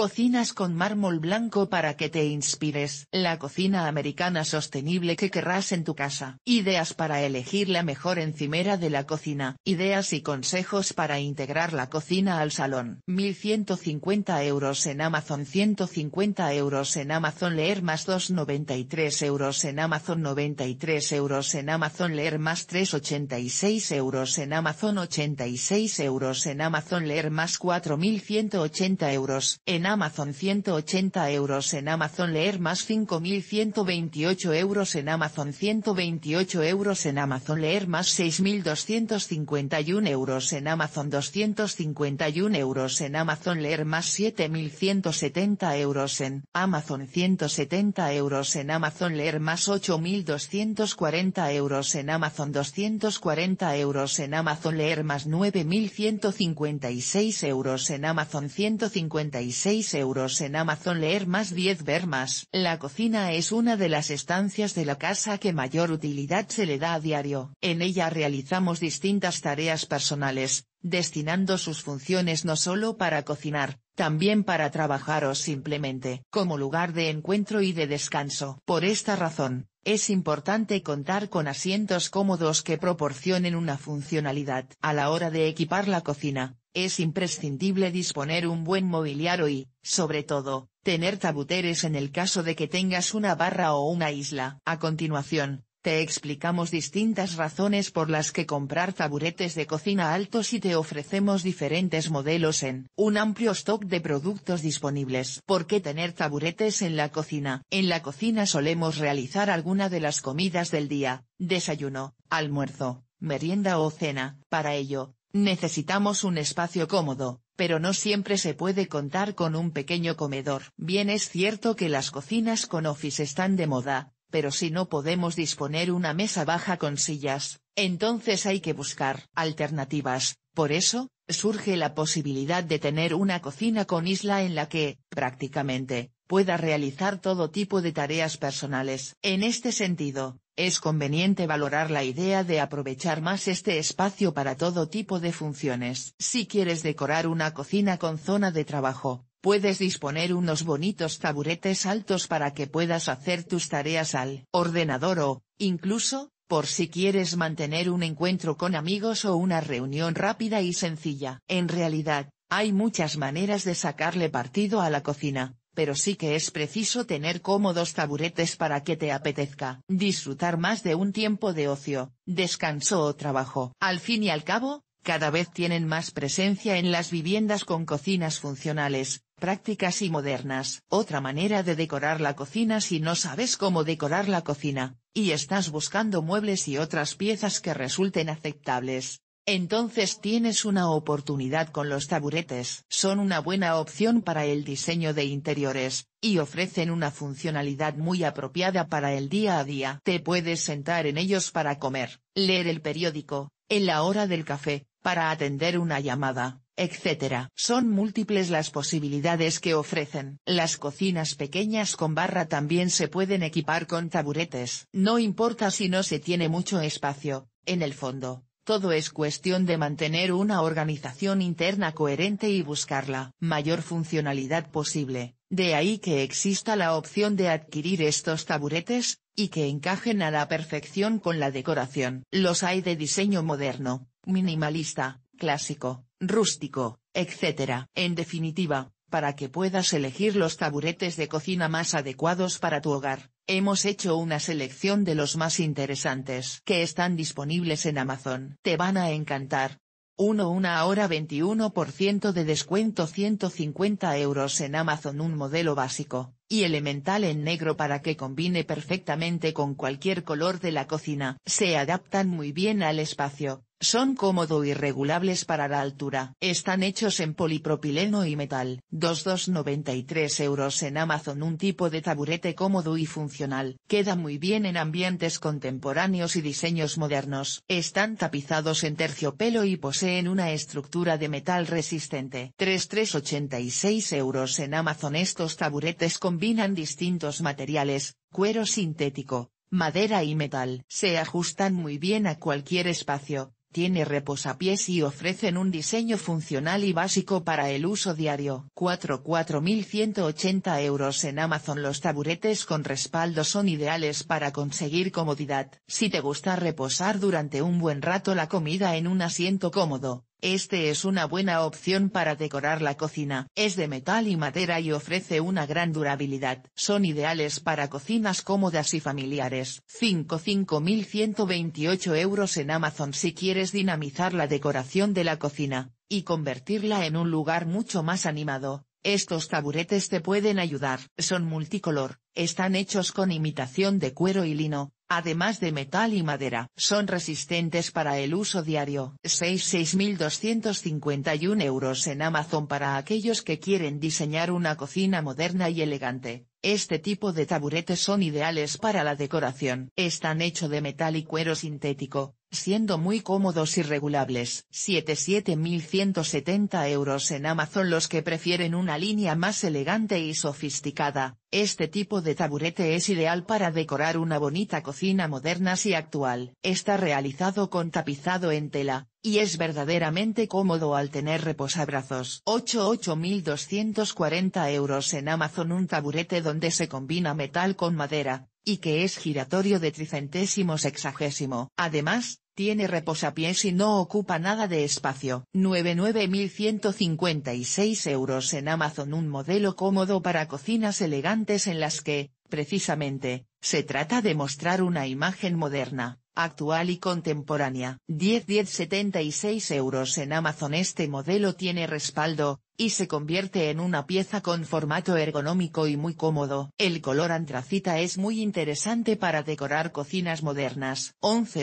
Cocinas con mármol blanco para que te inspires. La cocina americana sostenible que querrás en tu casa. Ideas para elegir la mejor encimera de la cocina. Ideas y consejos para integrar la cocina al salón. 1150 euros en Amazon 150 euros en Amazon leer más 293 euros en Amazon 93 euros en Amazon leer más 386 euros en Amazon 86 euros en Amazon leer más 4180 euros en Amazon Amazon 180 euros en Amazon Leer más 5.128 euros en Amazon 128 euros en Amazon Leer más 6.251 euros en Amazon 251 euros en Amazon Leer más 7.170 euros en Amazon 170 euros en Amazon Leer más 8.240 euros en Amazon 240 euros en Amazon Leer más 9.156 euros en Amazon 156 euros en Amazon leer más 10 ver más. La cocina es una de las estancias de la casa que mayor utilidad se le da a diario. En ella realizamos distintas tareas personales, destinando sus funciones no solo para cocinar, también para trabajar o simplemente como lugar de encuentro y de descanso. Por esta razón, es importante contar con asientos cómodos que proporcionen una funcionalidad. A la hora de equipar la cocina, es imprescindible disponer un buen mobiliario y, sobre todo, tener tabuteres en el caso de que tengas una barra o una isla. A continuación, te explicamos distintas razones por las que comprar taburetes de cocina altos y te ofrecemos diferentes modelos en un amplio stock de productos disponibles. ¿Por qué tener taburetes en la cocina? En la cocina solemos realizar alguna de las comidas del día, desayuno, almuerzo, merienda o cena. Para ello, Necesitamos un espacio cómodo, pero no siempre se puede contar con un pequeño comedor. Bien es cierto que las cocinas con office están de moda, pero si no podemos disponer una mesa baja con sillas, entonces hay que buscar alternativas. Por eso, surge la posibilidad de tener una cocina con isla en la que, prácticamente, pueda realizar todo tipo de tareas personales. En este sentido, es conveniente valorar la idea de aprovechar más este espacio para todo tipo de funciones. Si quieres decorar una cocina con zona de trabajo, puedes disponer unos bonitos taburetes altos para que puedas hacer tus tareas al ordenador o, incluso, por si quieres mantener un encuentro con amigos o una reunión rápida y sencilla. En realidad, hay muchas maneras de sacarle partido a la cocina, pero sí que es preciso tener cómodos taburetes para que te apetezca disfrutar más de un tiempo de ocio, descanso o trabajo. Al fin y al cabo, cada vez tienen más presencia en las viviendas con cocinas funcionales, prácticas y modernas. Otra manera de decorar la cocina si no sabes cómo decorar la cocina, y estás buscando muebles y otras piezas que resulten aceptables, entonces tienes una oportunidad con los taburetes. Son una buena opción para el diseño de interiores, y ofrecen una funcionalidad muy apropiada para el día a día. Te puedes sentar en ellos para comer, leer el periódico, en la hora del café, para atender una llamada, etc. Son múltiples las posibilidades que ofrecen. Las cocinas pequeñas con barra también se pueden equipar con taburetes. No importa si no se tiene mucho espacio, en el fondo, todo es cuestión de mantener una organización interna coherente y buscar la mayor funcionalidad posible, de ahí que exista la opción de adquirir estos taburetes, y que encajen a la perfección con la decoración. Los hay de diseño moderno, minimalista, clásico, rústico, etc. En definitiva, para que puedas elegir los taburetes de cocina más adecuados para tu hogar, Hemos hecho una selección de los más interesantes que están disponibles en Amazon. Te van a encantar. 1. Una hora 21% de descuento 150 euros en Amazon un modelo básico, y elemental en negro para que combine perfectamente con cualquier color de la cocina. Se adaptan muy bien al espacio, son cómodo y regulables para la altura. Están hechos en polipropileno y metal. 2293 euros en Amazon Un tipo de taburete cómodo y funcional. Queda muy bien en ambientes contemporáneos y diseños modernos. Están tapizados en terciopelo y poseen una estructura de metal resistente. 3386 euros en Amazon Estos taburetes combinan distintos materiales, cuero sintético, madera y metal. Se ajustan muy bien a cualquier espacio, tiene reposapiés y ofrecen un diseño funcional y básico para el uso diario. 4.4.180 euros en Amazon Los taburetes con respaldo son ideales para conseguir comodidad. Si te gusta reposar durante un buen rato la comida en un asiento cómodo, este es una buena opción para decorar la cocina. Es de metal y madera y ofrece una gran durabilidad. Son ideales para cocinas cómodas y familiares. 5.5128 euros en Amazon si quieres dinamizar la decoración de la cocina, y convertirla en un lugar mucho más animado. Estos taburetes te pueden ayudar. Son multicolor, están hechos con imitación de cuero y lino, además de metal y madera. Son resistentes para el uso diario. 6.251 euros en Amazon para aquellos que quieren diseñar una cocina moderna y elegante. Este tipo de taburetes son ideales para la decoración. Están hechos de metal y cuero sintético, siendo muy cómodos y regulables. 77.170 euros en Amazon Los que prefieren una línea más elegante y sofisticada, este tipo de taburete es ideal para decorar una bonita cocina moderna si actual. Está realizado con tapizado en tela, y es verdaderamente cómodo al tener reposabrazos. 88.240 euros en Amazon un taburete donde se combina metal con madera, y que es giratorio de tricentésimo sexagésimo. Además, tiene reposapiés y no ocupa nada de espacio. 99.156 euros en Amazon Un modelo cómodo para cocinas elegantes en las que, precisamente, se trata de mostrar una imagen moderna, actual y contemporánea. 10.1076 euros en Amazon Este modelo tiene respaldo, y se convierte en una pieza con formato ergonómico y muy cómodo. El color antracita es muy interesante para decorar cocinas modernas. 11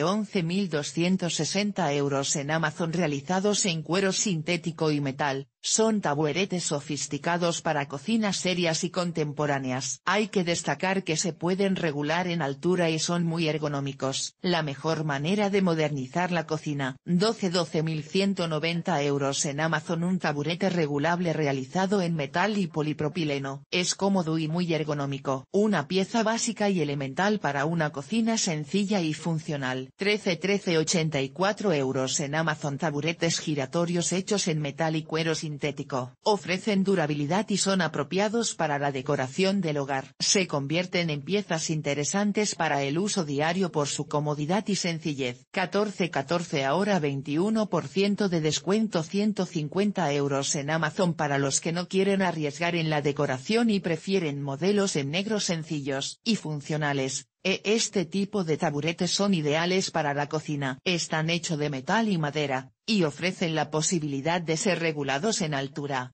euros en Amazon realizados en cuero sintético y metal, son taburetes sofisticados para cocinas serias y contemporáneas. Hay que destacar que se pueden regular en altura y son muy ergonómicos. La mejor manera de modernizar la cocina. 12 12.190 euros en Amazon Un taburete regulable realizado en metal y polipropileno. Es cómodo y muy ergonómico. Una pieza básica y elemental para una cocina sencilla y funcional. 13 13.84 euros en Amazon Taburetes giratorios hechos en metal y cueros sintético. Ofrecen durabilidad y son apropiados para la decoración del hogar. Se convierten en piezas interesantes para el uso diario por su comodidad y sencillez. 14 14 ahora 21% de descuento 150 euros en Amazon para los que no quieren arriesgar en la decoración y prefieren modelos en negro sencillos y funcionales, e, este tipo de taburetes son ideales para la cocina. Están hechos de metal y madera, y ofrecen la posibilidad de ser regulados en altura.